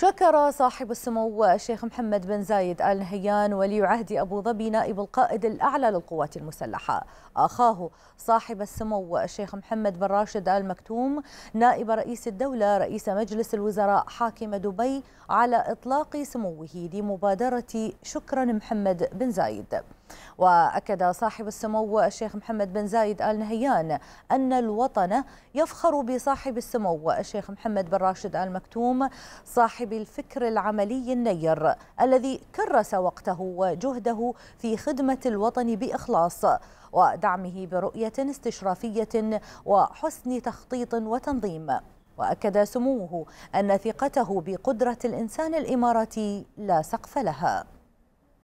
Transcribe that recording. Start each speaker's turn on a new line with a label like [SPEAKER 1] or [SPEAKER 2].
[SPEAKER 1] شكر صاحب السمو الشيخ محمد بن زايد آل نهيان ولي عهد أبو ظبي نائب القائد الأعلى للقوات المسلحة أخاه صاحب السمو الشيخ محمد بن راشد آل مكتوم نائب رئيس الدولة رئيس مجلس الوزراء حاكم دبي على إطلاق سموه لمبادرة شكرا محمد بن زايد وأكد صاحب السمو الشيخ محمد بن زايد آل نهيان أن الوطن يفخر بصاحب السمو الشيخ محمد بن راشد آل مكتوم صاحب الفكر العملي النير الذي كرس وقته وجهده في خدمة الوطن بإخلاص ودعمه برؤية استشرافية وحسن تخطيط وتنظيم واكد سموه ان ثقته بقدره الانسان الاماراتي لا سقف لها